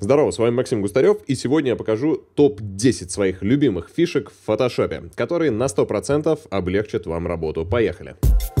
Здорово, с вами Максим Густарев, и сегодня я покажу топ-10 своих любимых фишек в фотошопе, которые на 100% облегчат вам работу. Поехали! Поехали!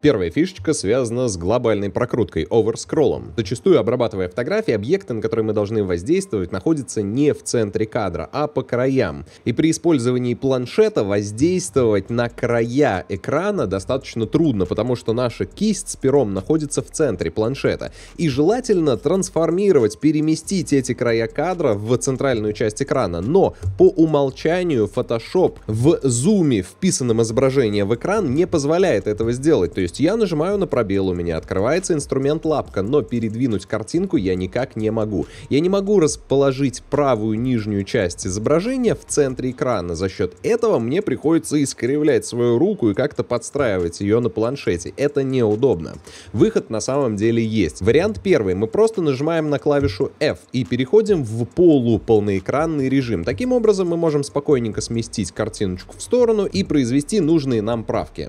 Первая фишечка связана с глобальной прокруткой, оверскроллом. Зачастую, обрабатывая фотографии, объекты, на которые мы должны воздействовать, находятся не в центре кадра, а по краям. И при использовании планшета воздействовать на края экрана достаточно трудно, потому что наша кисть с пером находится в центре планшета. И желательно трансформировать, переместить эти края кадра в центральную часть экрана. Но по умолчанию Photoshop в зуме, вписанном изображение в экран, не позволяет этого сделать. То есть я нажимаю на пробел, у меня открывается инструмент лапка, но передвинуть картинку я никак не могу. Я не могу расположить правую нижнюю часть изображения в центре экрана. За счет этого мне приходится искривлять свою руку и как-то подстраивать ее на планшете. Это неудобно. Выход на самом деле есть. Вариант первый. Мы просто нажимаем на клавишу F и переходим в полуполноэкранный режим. Таким образом мы можем спокойненько сместить картиночку в сторону и произвести нужные нам правки.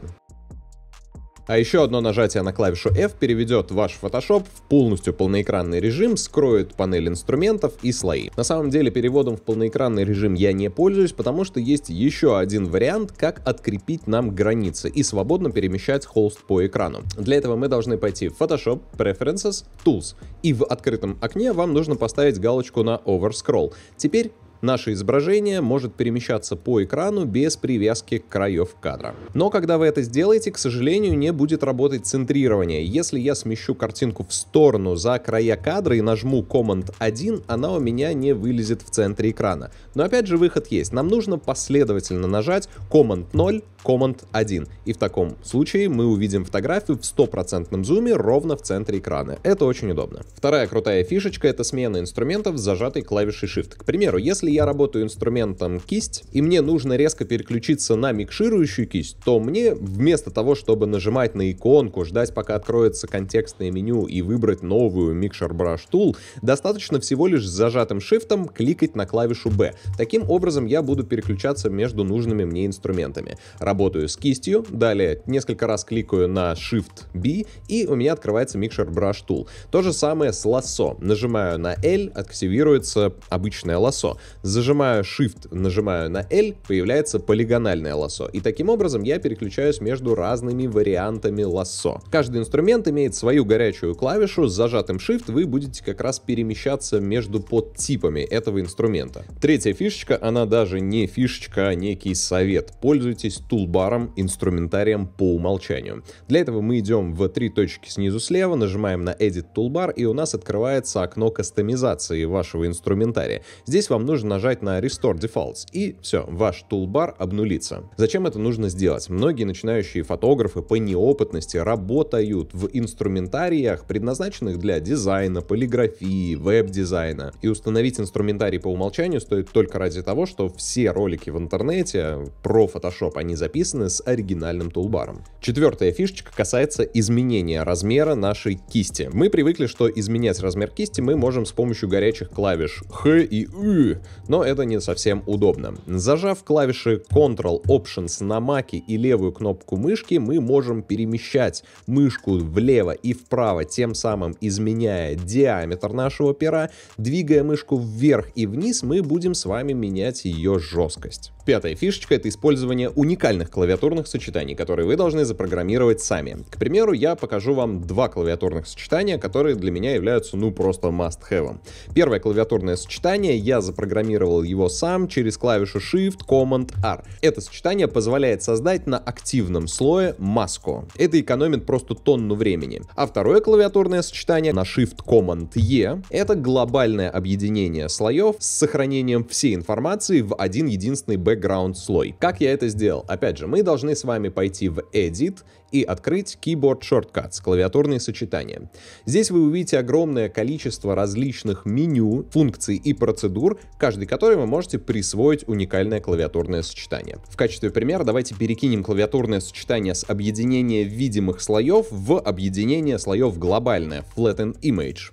А еще одно нажатие на клавишу F переведет ваш Photoshop в полностью полноэкранный режим, скроет панель инструментов и слои. На самом деле переводом в полноэкранный режим я не пользуюсь, потому что есть еще один вариант, как открепить нам границы и свободно перемещать холст по экрану. Для этого мы должны пойти в Photoshop, Preferences, Tools. И в открытом окне вам нужно поставить галочку на Overscroll. Теперь Наше изображение может перемещаться по экрану без привязки к краев кадра. Но когда вы это сделаете, к сожалению, не будет работать центрирование. Если я смещу картинку в сторону за края кадра и нажму Command 1, она у меня не вылезет в центре экрана. Но опять же выход есть. Нам нужно последовательно нажать Command 0, Command 1. И в таком случае мы увидим фотографию в стопроцентном зуме ровно в центре экрана. Это очень удобно. Вторая крутая фишечка — это смена инструментов с зажатой клавишей Shift. К примеру, если я работаю инструментом кисть, и мне нужно резко переключиться на микширующую кисть, то мне вместо того, чтобы нажимать на иконку, ждать, пока откроется контекстное меню и выбрать новую Mixer Brush Tool, достаточно всего лишь с зажатым Shift кликать на клавишу B. Таким образом я буду переключаться между нужными мне инструментами работаю с кистью, далее несколько раз кликаю на Shift B, и у меня открывается Mixer Brush Tool. То же самое с лассо. Нажимаю на L, активируется обычное лосо, Зажимаю Shift, нажимаю на L, появляется полигональное лосо И таким образом я переключаюсь между разными вариантами лосо. Каждый инструмент имеет свою горячую клавишу, с зажатым Shift вы будете как раз перемещаться между подтипами этого инструмента. Третья фишечка, она даже не фишечка, а некий совет. Пользуйтесь тут тулбаром, инструментарием по умолчанию. Для этого мы идем в три точки снизу слева, нажимаем на Edit Toolbar, и у нас открывается окно кастомизации вашего инструментария. Здесь вам нужно нажать на Restore Defaults, и все, ваш тулбар обнулится. Зачем это нужно сделать? Многие начинающие фотографы по неопытности работают в инструментариях, предназначенных для дизайна, полиграфии, веб-дизайна. И установить инструментарий по умолчанию стоит только ради того, что все ролики в интернете про Photoshop, они за записаны с оригинальным тулбаром. Четвертая фишечка касается изменения размера нашей кисти. Мы привыкли, что изменять размер кисти мы можем с помощью горячих клавиш Х и U, но это не совсем удобно. Зажав клавиши Ctrl Options на маке и левую кнопку мышки, мы можем перемещать мышку влево и вправо, тем самым изменяя диаметр нашего пера. Двигая мышку вверх и вниз, мы будем с вами менять ее жесткость. Пятая фишечка — это использование уникальных уникальных клавиатурных сочетаний, которые вы должны запрограммировать сами. К примеру, я покажу вам два клавиатурных сочетания, которые для меня являются ну просто must-have. Первое клавиатурное сочетание, я запрограммировал его сам через клавишу Shift, Command, R. Это сочетание позволяет создать на активном слое маску. Это экономит просто тонну времени. А второе клавиатурное сочетание на Shift, Command, E — это глобальное объединение слоев с сохранением всей информации в один единственный бэкграунд слой. Как я это сделал? Опять опять же, мы должны с вами пойти в Edit и открыть Keyboard Shortcuts, клавиатурные сочетания. Здесь вы увидите огромное количество различных меню, функций и процедур, каждый которой вы можете присвоить уникальное клавиатурное сочетание. В качестве примера давайте перекинем клавиатурное сочетание с объединения видимых слоев в объединение слоев глобальное, Flatten Image.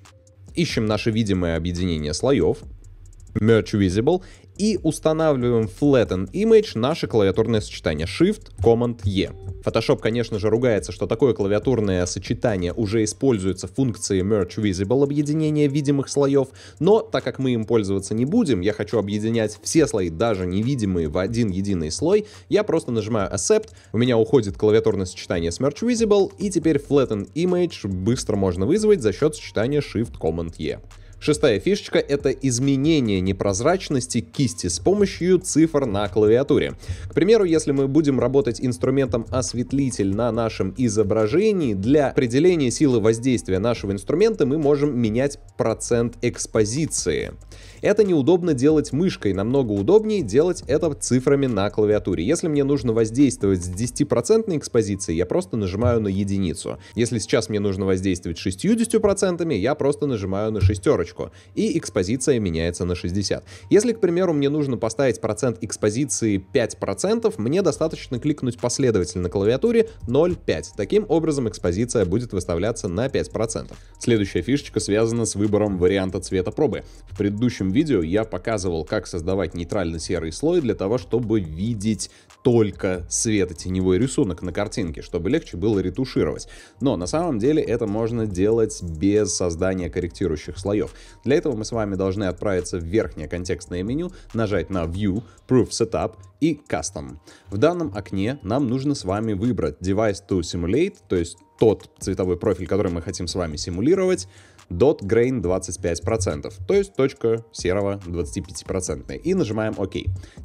Ищем наше видимое объединение слоев, Merge Visible, и устанавливаем flatten image наше клавиатурное сочетание Shift, Command, E. Photoshop, конечно же, ругается, что такое клавиатурное сочетание уже используется в функции Merge Visible объединения видимых слоев, но так как мы им пользоваться не будем, я хочу объединять все слои, даже невидимые, в один единый слой, я просто нажимаю Accept, у меня уходит клавиатурное сочетание с Merge Visible, и теперь Flatten Image быстро можно вызвать за счет сочетания Shift, Command, E. Шестая фишечка — это изменение непрозрачности кисти с помощью цифр на клавиатуре. К примеру, если мы будем работать инструментом осветлитель на нашем изображении, для определения силы воздействия нашего инструмента мы можем менять процент экспозиции. Это неудобно делать мышкой, намного удобнее делать это цифрами на клавиатуре. Если мне нужно воздействовать с 10% экспозицией, я просто нажимаю на единицу. Если сейчас мне нужно воздействовать 60%, я просто нажимаю на шестерочку, и экспозиция меняется на 60. Если, к примеру, мне нужно поставить процент экспозиции 5%, мне достаточно кликнуть последовательно на клавиатуре 0,5. Таким образом, экспозиция будет выставляться на 5%. Следующая фишечка связана с выбором варианта цвета пробы. В предыдущем предыдущем видео я показывал, как создавать нейтрально-серый слой для того, чтобы видеть только светотеневой рисунок на картинке, чтобы легче было ретушировать. Но на самом деле это можно делать без создания корректирующих слоев. Для этого мы с вами должны отправиться в верхнее контекстное меню, нажать на View, Proof Setup и Custom. В данном окне нам нужно с вами выбрать Device to Simulate, то есть тот цветовой профиль, который мы хотим с вами симулировать, dot grain 25%, то есть точка серого 25%, и нажимаем ОК.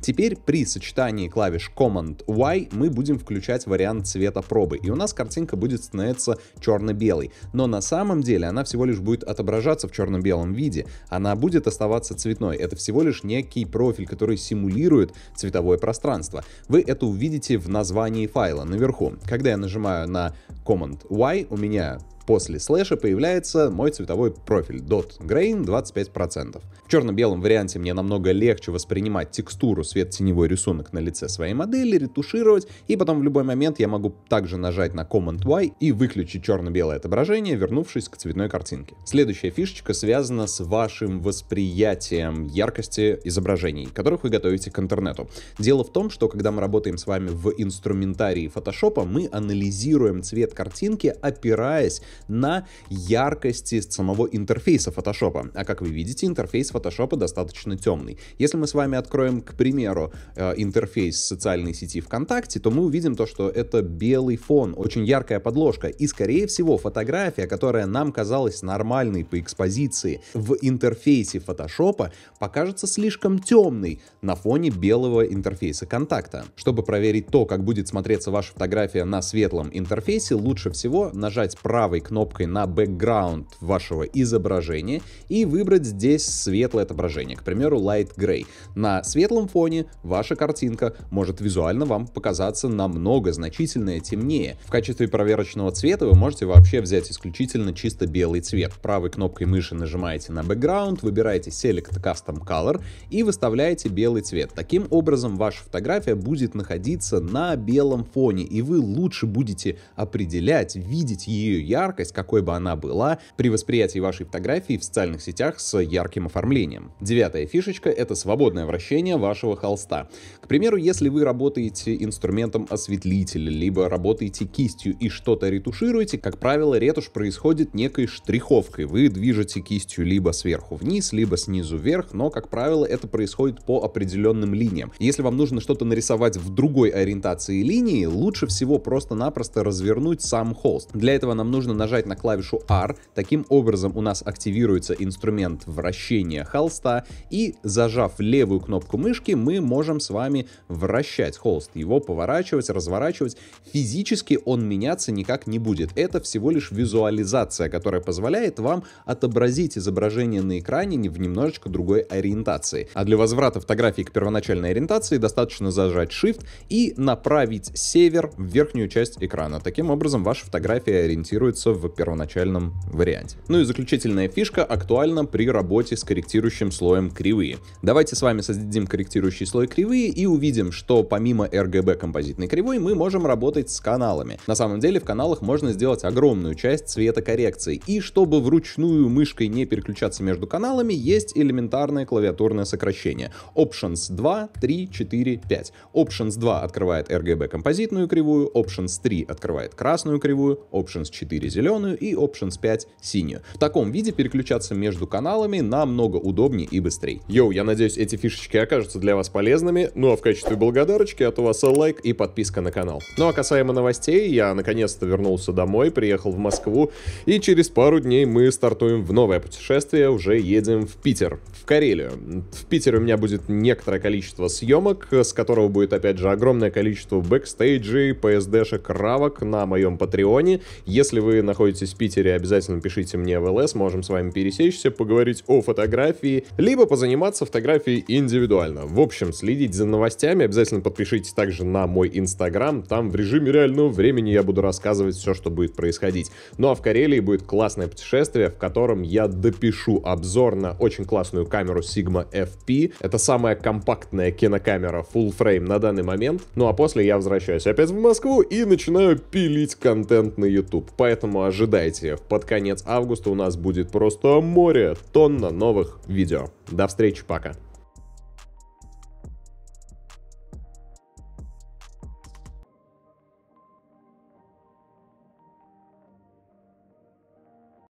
Теперь при сочетании клавиш Command Y мы будем включать вариант цвета пробы, и у нас картинка будет становиться черно-белой, но на самом деле она всего лишь будет отображаться в черно-белом виде, она будет оставаться цветной, это всего лишь некий профиль, который симулирует цветовое пространство. Вы это увидите в названии файла наверху. Когда я нажимаю на Command Y, у меня После слэша появляется мой цветовой профиль Dot Grain 25%. В черно-белом варианте мне намного легче воспринимать текстуру, свет-теневой рисунок на лице своей модели, ретушировать, и потом в любой момент я могу также нажать на Command Y и выключить черно-белое отображение, вернувшись к цветной картинке. Следующая фишечка связана с вашим восприятием яркости изображений, которых вы готовите к интернету. Дело в том, что когда мы работаем с вами в инструментарии Photoshop, мы анализируем цвет картинки, опираясь на яркости самого интерфейса Photoshop. А как вы видите, интерфейс Photoshop достаточно темный. Если мы с вами откроем, к примеру, э, интерфейс социальной сети ВКонтакте, то мы увидим то, что это белый фон, очень яркая подложка. И, скорее всего, фотография, которая нам казалась нормальной по экспозиции в интерфейсе Photoshop, покажется слишком темной на фоне белого интерфейса контакта. Чтобы проверить то, как будет смотреться ваша фотография на светлом интерфейсе, лучше всего нажать правой правой кнопкой на background вашего изображения и выбрать здесь светлое отображение, к примеру, Light Gray. На светлом фоне ваша картинка может визуально вам показаться намного значительно темнее. В качестве проверочного цвета вы можете вообще взять исключительно чисто белый цвет. Правой кнопкой мыши нажимаете на background, выбираете Select Custom Color и выставляете белый цвет. Таким образом, ваша фотография будет находиться на белом фоне, и вы лучше будете определять, видеть ее яркость яркость, какой бы она была, при восприятии вашей фотографии в социальных сетях с ярким оформлением. Девятая фишечка — это свободное вращение вашего холста. К примеру, если вы работаете инструментом осветлителя, либо работаете кистью и что-то ретушируете, как правило, ретушь происходит некой штриховкой. Вы движете кистью либо сверху вниз, либо снизу вверх, но, как правило, это происходит по определенным линиям. Если вам нужно что-то нарисовать в другой ориентации линии, лучше всего просто-напросто развернуть сам холст. Для этого нам нужно нажать на клавишу R. Таким образом у нас активируется инструмент вращения холста. И зажав левую кнопку мышки, мы можем с вами вращать холст. Его поворачивать, разворачивать. Физически он меняться никак не будет. Это всего лишь визуализация, которая позволяет вам отобразить изображение на экране в немножечко другой ориентации. А для возврата фотографии к первоначальной ориентации достаточно зажать Shift и направить север в верхнюю часть экрана. Таким образом, ваша фотография ориентируется просто в первоначальном варианте. Ну и заключительная фишка актуальна при работе с корректирующим слоем кривые. Давайте с вами создадим корректирующий слой кривые и увидим, что помимо RGB композитной кривой мы можем работать с каналами. На самом деле в каналах можно сделать огромную часть цветокоррекции. И чтобы вручную мышкой не переключаться между каналами, есть элементарное клавиатурное сокращение. Options 2, 3, 4, 5. Options 2 открывает RGB композитную кривую, Options 3 открывает красную кривую, Options 4 зеленую, зеленую и Options 5 синюю. В таком виде переключаться между каналами намного удобнее и быстрее. Йоу, я надеюсь, эти фишечки окажутся для вас полезными. Ну а в качестве благодарочки от вас лайк и подписка на канал. Ну а касаемо новостей, я наконец-то вернулся домой, приехал в Москву, и через пару дней мы стартуем в новое путешествие, уже едем в Питер, в Карелию. В Питере у меня будет некоторое количество съемок, с которого будет опять же огромное количество бэкстейджей, PSD-шек, равок на моем Патреоне. Если вы на находитесь в Питере, обязательно пишите мне в ЛС, можем с вами пересечься, поговорить о фотографии, либо позаниматься фотографией индивидуально. В общем, следить за новостями, обязательно подпишитесь также на мой Инстаграм, там в режиме реального времени я буду рассказывать все, что будет происходить. Ну а в Карелии будет классное путешествие, в котором я допишу обзор на очень классную камеру Sigma FP. Это самая компактная кинокамера full frame на данный момент. Ну а после я возвращаюсь опять в Москву и начинаю пилить контент на YouTube. Поэтому ожидайте. Под конец августа у нас будет просто море, тонна новых видео. До встречи, пока.